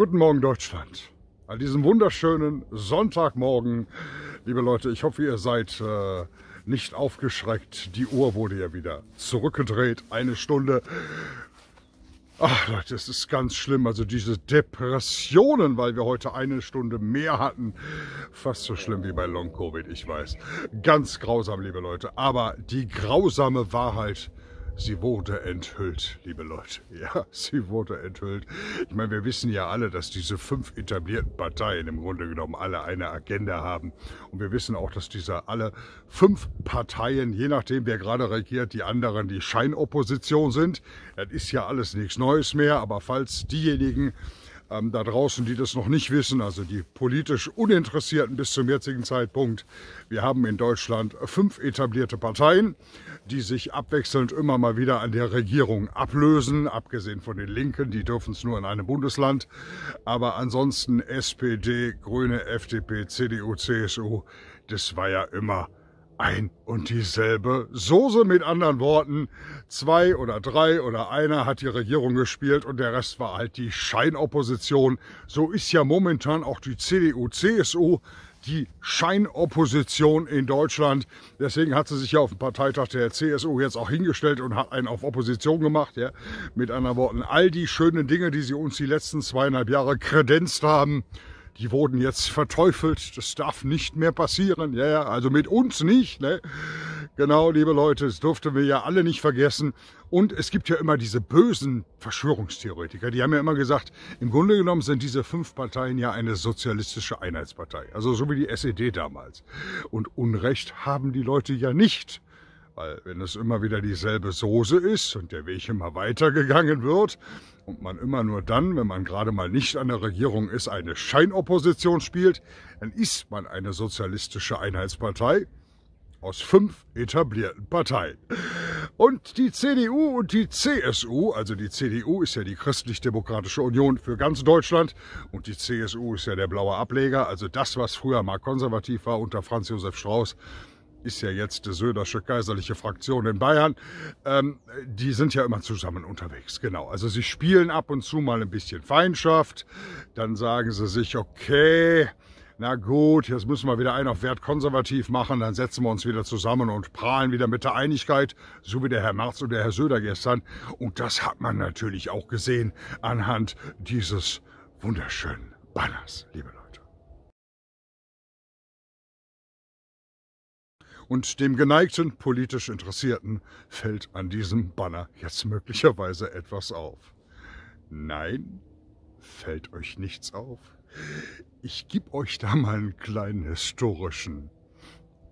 Guten Morgen Deutschland. An diesem wunderschönen Sonntagmorgen, liebe Leute, ich hoffe, ihr seid äh, nicht aufgeschreckt. Die Uhr wurde ja wieder zurückgedreht, eine Stunde. Ach Leute, es ist ganz schlimm. Also diese Depressionen, weil wir heute eine Stunde mehr hatten. Fast so schlimm wie bei Long-Covid, ich weiß. Ganz grausam, liebe Leute. Aber die grausame Wahrheit sie wurde enthüllt, liebe Leute. Ja, sie wurde enthüllt. Ich meine, wir wissen ja alle, dass diese fünf etablierten Parteien im Grunde genommen alle eine Agenda haben. Und wir wissen auch, dass diese alle fünf Parteien, je nachdem wer gerade regiert, die anderen die Scheinopposition sind. Das ist ja alles nichts Neues mehr, aber falls diejenigen ähm, da draußen, die das noch nicht wissen, also die politisch Uninteressierten bis zum jetzigen Zeitpunkt. Wir haben in Deutschland fünf etablierte Parteien, die sich abwechselnd immer mal wieder an der Regierung ablösen, abgesehen von den Linken, die dürfen es nur in einem Bundesland. Aber ansonsten SPD, Grüne, FDP, CDU, CSU, das war ja immer ein und dieselbe Soße. Mit anderen Worten, zwei oder drei oder einer hat die Regierung gespielt und der Rest war halt die Scheinopposition. So ist ja momentan auch die CDU, CSU die Scheinopposition in Deutschland. Deswegen hat sie sich ja auf dem Parteitag der CSU jetzt auch hingestellt und hat einen auf Opposition gemacht. Ja. Mit anderen Worten, all die schönen Dinge, die sie uns die letzten zweieinhalb Jahre kredenzt haben, die wurden jetzt verteufelt, das darf nicht mehr passieren, ja, ja, also mit uns nicht, ne? Genau, liebe Leute, das durften wir ja alle nicht vergessen. Und es gibt ja immer diese bösen Verschwörungstheoretiker, die haben ja immer gesagt, im Grunde genommen sind diese fünf Parteien ja eine sozialistische Einheitspartei, also so wie die SED damals. Und Unrecht haben die Leute ja nicht. Weil wenn es immer wieder dieselbe Soße ist und der Weg immer weitergegangen wird, und man immer nur dann, wenn man gerade mal nicht an der Regierung ist, eine Scheinopposition spielt, dann ist man eine sozialistische Einheitspartei aus fünf etablierten Parteien. Und die CDU und die CSU, also die CDU ist ja die Christlich-Demokratische Union für ganz Deutschland und die CSU ist ja der blaue Ableger, also das, was früher mal konservativ war unter Franz Josef Strauß, ist ja jetzt die Södersche Kaiserliche Fraktion in Bayern, ähm, die sind ja immer zusammen unterwegs, genau. Also sie spielen ab und zu mal ein bisschen Feindschaft, dann sagen sie sich, okay, na gut, jetzt müssen wir wieder einen auf Wert konservativ machen, dann setzen wir uns wieder zusammen und prahlen wieder mit der Einigkeit, so wie der Herr Marz und der Herr Söder gestern. Und das hat man natürlich auch gesehen anhand dieses wunderschönen Banners, liebe Leute. Und dem geneigten politisch Interessierten fällt an diesem Banner jetzt möglicherweise etwas auf. Nein, fällt euch nichts auf. Ich gebe euch da mal einen kleinen historischen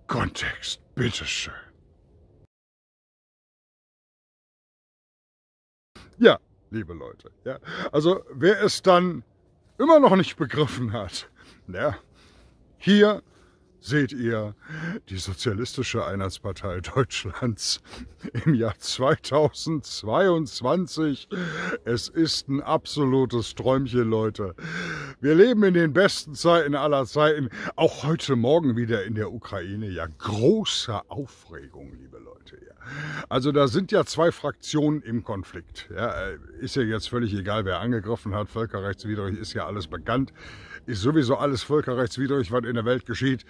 Kontext, bitteschön. Ja, liebe Leute, ja. Also wer es dann immer noch nicht begriffen hat, ja, hier Seht ihr, die Sozialistische Einheitspartei Deutschlands im Jahr 2022, es ist ein absolutes Träumchen, Leute. Wir leben in den besten Zeiten aller Zeiten, auch heute Morgen wieder in der Ukraine. Ja, große Aufregung, liebe Leute. Ja. Also da sind ja zwei Fraktionen im Konflikt. Ja, ist ja jetzt völlig egal, wer angegriffen hat, völkerrechtswidrig ist ja alles bekannt ist sowieso alles völkerrechtswidrig, was in der Welt geschieht.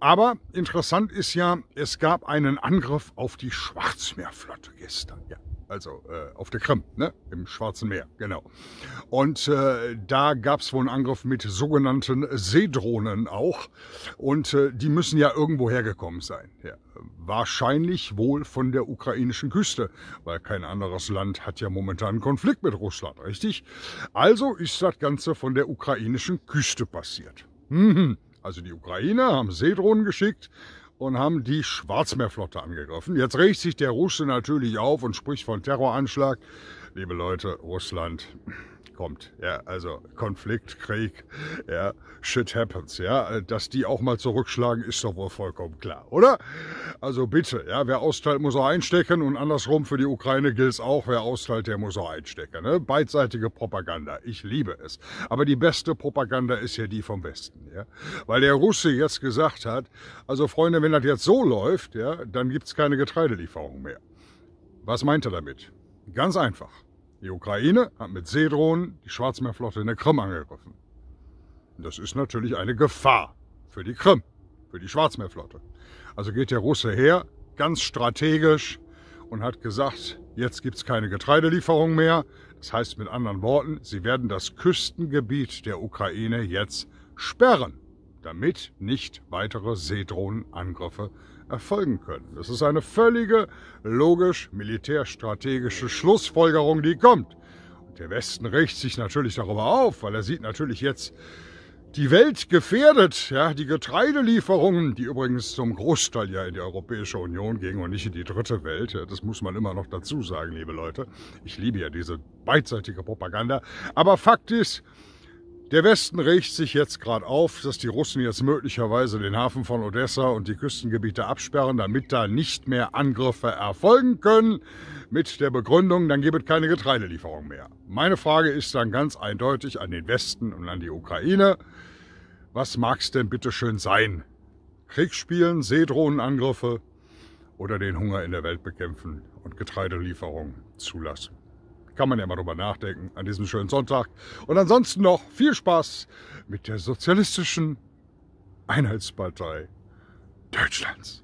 Aber interessant ist ja, es gab einen Angriff auf die Schwarzmeerflotte gestern. Ja also äh, auf der Krim, ne? im Schwarzen Meer, genau. Und äh, da gab es wohl einen Angriff mit sogenannten Seedrohnen auch. Und äh, die müssen ja irgendwo hergekommen sein. Ja. Wahrscheinlich wohl von der ukrainischen Küste, weil kein anderes Land hat ja momentan einen Konflikt mit Russland, richtig? Also ist das Ganze von der ukrainischen Küste passiert. Mhm. Also die Ukrainer haben Seedrohnen geschickt, und haben die Schwarzmeerflotte angegriffen. Jetzt regt sich der Russe natürlich auf und spricht von Terroranschlag. Liebe Leute, Russland kommt. Ja, also Konflikt, Krieg, ja, shit happens. Ja, dass die auch mal zurückschlagen, ist doch wohl vollkommen klar, oder? Also bitte, ja, wer austeilt, muss auch einstecken und andersrum für die Ukraine gilt es auch, wer austeilt, der muss auch einstecken. Ne? Beidseitige Propaganda, ich liebe es. Aber die beste Propaganda ist ja die vom Westen, ja. Weil der Russe jetzt gesagt hat, also Freunde, wenn das jetzt so läuft, ja, dann gibt es keine Getreidelieferung mehr. Was meint er damit? Ganz einfach. Die Ukraine hat mit Seedrohnen die Schwarzmeerflotte in der Krim angegriffen. das ist natürlich eine Gefahr für die Krim, für die Schwarzmeerflotte. Also geht der Russe her, ganz strategisch, und hat gesagt, jetzt gibt es keine Getreidelieferung mehr. Das heißt mit anderen Worten, sie werden das Küstengebiet der Ukraine jetzt sperren, damit nicht weitere Seedrohnenangriffe erfolgen können. Das ist eine völlige logisch-militärstrategische Schlussfolgerung, die kommt. Und der Westen richtet sich natürlich darüber auf, weil er sieht natürlich jetzt die Welt gefährdet. Ja, die Getreidelieferungen, die übrigens zum Großteil ja in die Europäische Union gingen und nicht in die dritte Welt. Ja, das muss man immer noch dazu sagen, liebe Leute. Ich liebe ja diese beidseitige Propaganda. Aber Fakt ist, der Westen regt sich jetzt gerade auf, dass die Russen jetzt möglicherweise den Hafen von Odessa und die Küstengebiete absperren, damit da nicht mehr Angriffe erfolgen können. Mit der Begründung, dann gibt es keine Getreidelieferung mehr. Meine Frage ist dann ganz eindeutig an den Westen und an die Ukraine. Was mag es denn bitte schön sein? Kriegsspielen, Seedrohnenangriffe oder den Hunger in der Welt bekämpfen und Getreidelieferungen zulassen? Kann man ja mal drüber nachdenken an diesem schönen Sonntag. Und ansonsten noch viel Spaß mit der sozialistischen Einheitspartei Deutschlands.